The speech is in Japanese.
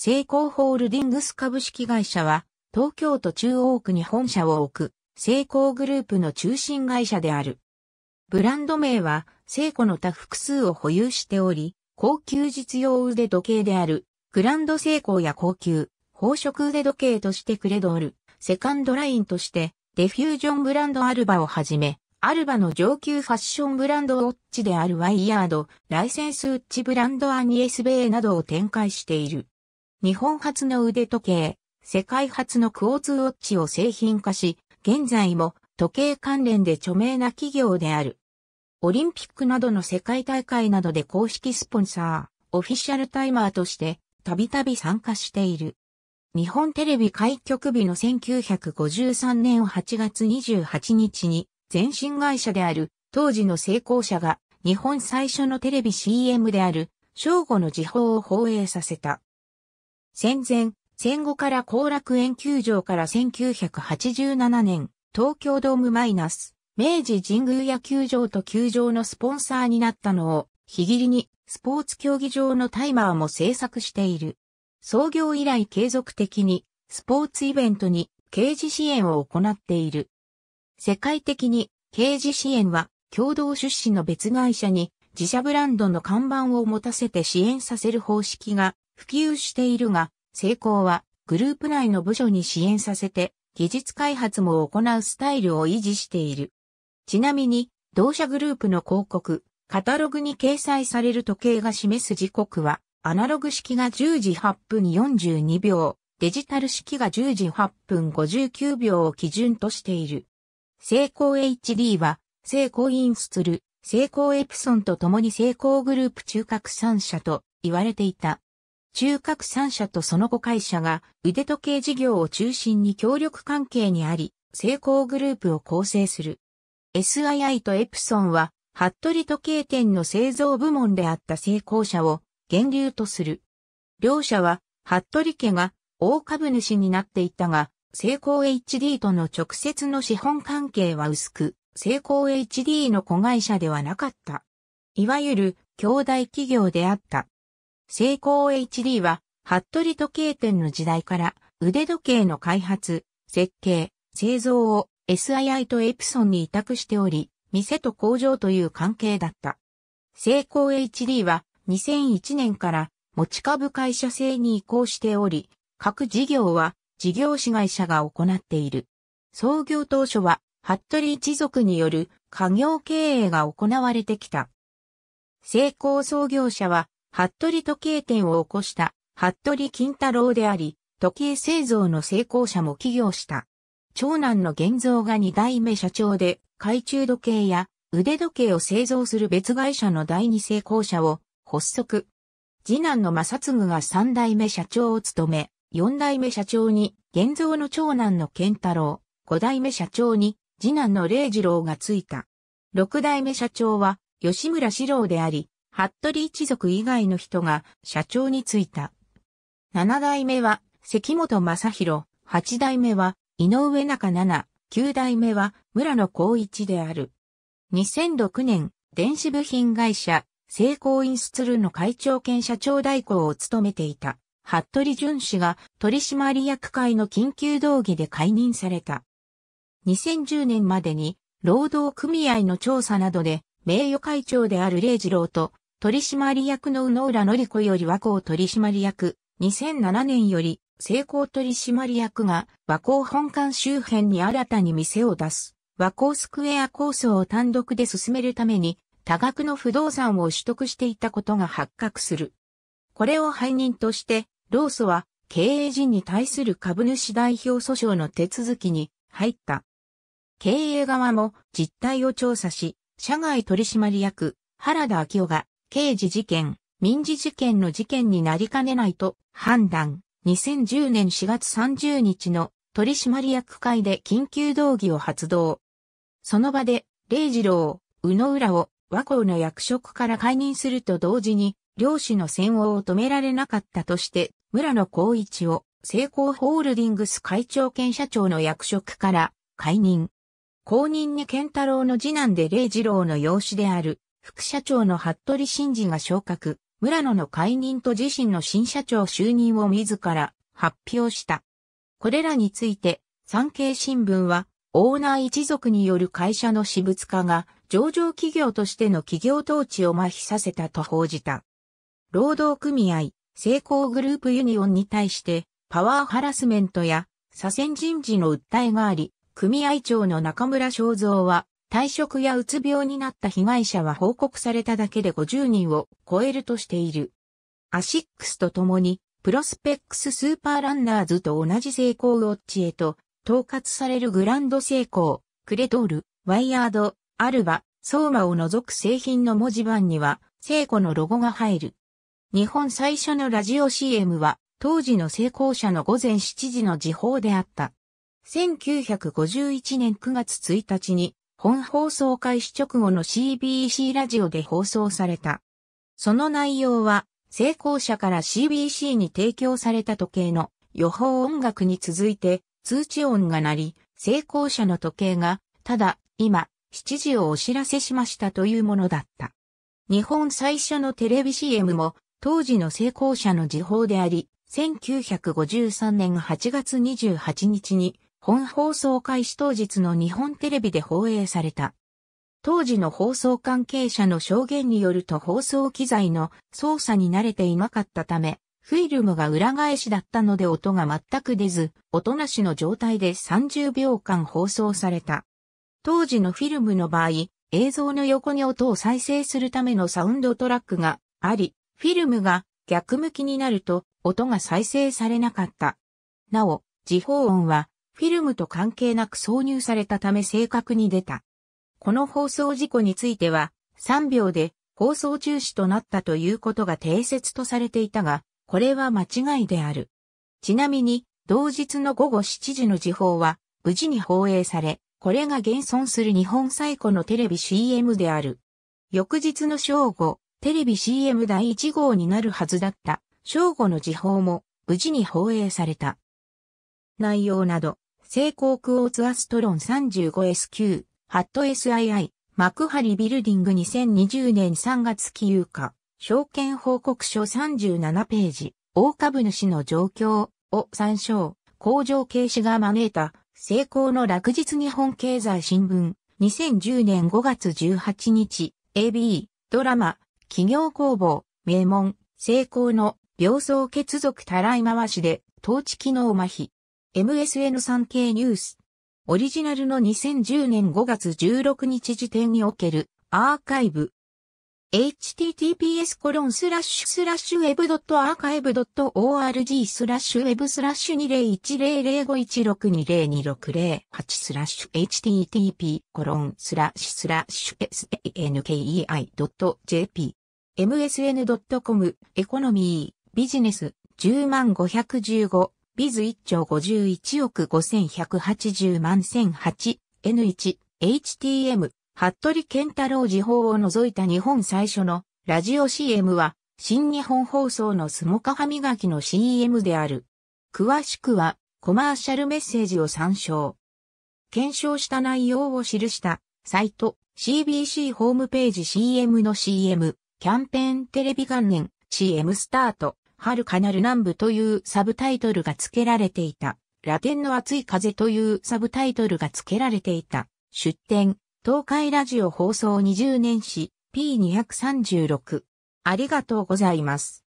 成功ホールディングス株式会社は、東京都中央区に本社を置く、成功グループの中心会社である。ブランド名は、成功の他複数を保有しており、高級実用腕時計である、グランド成功や高級、宝飾腕時計としてクレドール、セカンドラインとして、デフュージョンブランドアルバをはじめ、アルバの上級ファッションブランドウォッチであるワイヤード、ライセンスウッチブランドアニエスベイなどを展開している。日本初の腕時計、世界初のクォーツウォッチを製品化し、現在も時計関連で著名な企業である。オリンピックなどの世界大会などで公式スポンサー、オフィシャルタイマーとしてたびたび参加している。日本テレビ開局日の1953年8月28日に前身会社である当時の成功者が日本最初のテレビ CM である正午の時報を放映させた。戦前、戦後から後楽園球場から1987年、東京ドームマイナス、明治神宮野球場と球場のスポンサーになったのを、日切りに、スポーツ競技場のタイマーも制作している。創業以来継続的に、スポーツイベントに、刑事支援を行っている。世界的に、刑事支援は、共同出資の別会社に、自社ブランドの看板を持たせて支援させる方式が普及しているが、成功はグループ内の部署に支援させて、技術開発も行うスタイルを維持している。ちなみに、同社グループの広告、カタログに掲載される時計が示す時刻は、アナログ式が10時8分42秒、デジタル式が10時8分59秒を基準としている。成功 HD は、成功インスツル、成功エプソンと共に成功グループ中核3社と言われていた。中核三社とその後会社が腕時計事業を中心に協力関係にあり、成功グループを構成する。SII とエプソンは、服部時計店の製造部門であった成功者を源流とする。両社は、服部家が大株主になっていたが、成功 HD との直接の資本関係は薄く、成功 HD の子会社ではなかった。いわゆる兄弟企業であった。セイコー HD は、服部時計店の時代から腕時計の開発、設計、製造を SII とエプソンに委託しており、店と工場という関係だった。セイコー HD は2001年から持ち株会社制に移行しており、各事業は事業子会社が行っている。創業当初は、服部一族による家業経営が行われてきた。成功創業者は、服部時計店を起こした服部金太郎であり、時計製造の成功者も起業した。長男の現像が二代目社長で、懐中時計や腕時計を製造する別会社の第二成功者を発足。次男の正嗣が三代目社長を務め、四代目社長に現像の長男の健太郎、五代目社長に次男の礼二郎がついた。六代目社長は吉村四郎であり、服部一族以外の人が社長に就いた。七代目は関本正宏、八代目は井上中七、九代目は村野光一である。2006年、電子部品会社、成功インスツルの会長兼社長代行を務めていた、服部淳氏が取締役会の緊急動議で解任された。2010年までに、労働組合の調査などで、名誉会長である礼二郎と取締役の宇野浦典子より和光取締役、2007年より、成功取締役が和光本館周辺に新たに店を出す、和光スクエア構想を単独で進めるために、多額の不動産を取得していたことが発覚する。これを背任として、ローは経営陣に対する株主代表訴訟の手続きに入った。経営側も実態を調査し、社外取締役、原田明夫が刑事事件、民事事件の事件になりかねないと判断。2010年4月30日の取締役会で緊急動議を発動。その場で、礼二郎、宇野浦を和光の役職から解任すると同時に、両氏の戦王を止められなかったとして、村野光一を、成功ホールディングス会長兼社長の役職から解任。後任に健太郎の次男で礼二郎の養子である、副社長の服部真嗣が昇格、村野の解任と自身の新社長就任を自ら発表した。これらについて、産経新聞は、オーナー一族による会社の私物化が上場企業としての企業統治を麻痺させたと報じた。労働組合、成功グループユニオンに対してパワーハラスメントや左遷人事の訴えがあり、組合長の中村正造は退職やうつ病になった被害者は報告されただけで50人を超えるとしている。アシックスと共に、プロスペックススーパーランナーズと同じ成功ウォッチへと、統括されるグランド成功、クレトール、ワイヤード、アルバ、ソーマを除く製品の文字盤には、聖子のロゴが入る。日本最初のラジオ CM は、当時の成功者の午前7時の時報であった。1951年9月1日に、本放送開始直後の CBC ラジオで放送された。その内容は、成功者から CBC に提供された時計の予報音楽に続いて通知音が鳴り、成功者の時計が、ただ、今、7時をお知らせしましたというものだった。日本最初のテレビ CM も、当時の成功者の時報であり、1953年8月28日に本放送開始当日の日本テレビで放映された。当時の放送関係者の証言によると放送機材の操作に慣れていなかったため、フィルムが裏返しだったので音が全く出ず、音なしの状態で30秒間放送された。当時のフィルムの場合、映像の横に音を再生するためのサウンドトラックがあり、フィルムが逆向きになると音が再生されなかった。なお、時報音はフィルムと関係なく挿入されたため正確に出た。この放送事故については、3秒で放送中止となったということが定説とされていたが、これは間違いである。ちなみに、同日の午後7時の時報は、無事に放映され、これが現存する日本最古のテレビ CM である。翌日の正午、テレビ CM 第1号になるはずだった正午の時報も無事に放映された。内容など、成功クオーツアストロン 35SQ、ハット SII、幕張ビルディング2020年3月期有価、証券報告書37ページ、大株主の状況を参照、工場軽視が招いた、成功の落日日本経済新聞、2010年5月18日、AB、ドラマ、企業工房、名門、成功の、病巣血族たらい回しで、統治機能麻痺、m s n 産経ニュース。オリジナルの2010年5月16日時点におけるアーカイブ。https コロンスラッシュスラッシュ web.archive.org スラッシュウェブスラッシュ20100516202608スラッシュ http コロンスラッシュスラッシュ sankei.jp msn.com エコノミービジネス10515ビズ1兆51億5180万1008 N1 HTM 服部健太郎時報を除いた日本最初のラジオ CM は新日本放送のスモカ歯磨きの CM である。詳しくはコマーシャルメッセージを参照。検証した内容を記したサイト CBC ホームページ CM の CM キャンペーンテレビ元年 CM スタート遥かなる南部というサブタイトルが付けられていた。ラテンの熱い風というサブタイトルが付けられていた。出展、東海ラジオ放送20年史 P236。ありがとうございます。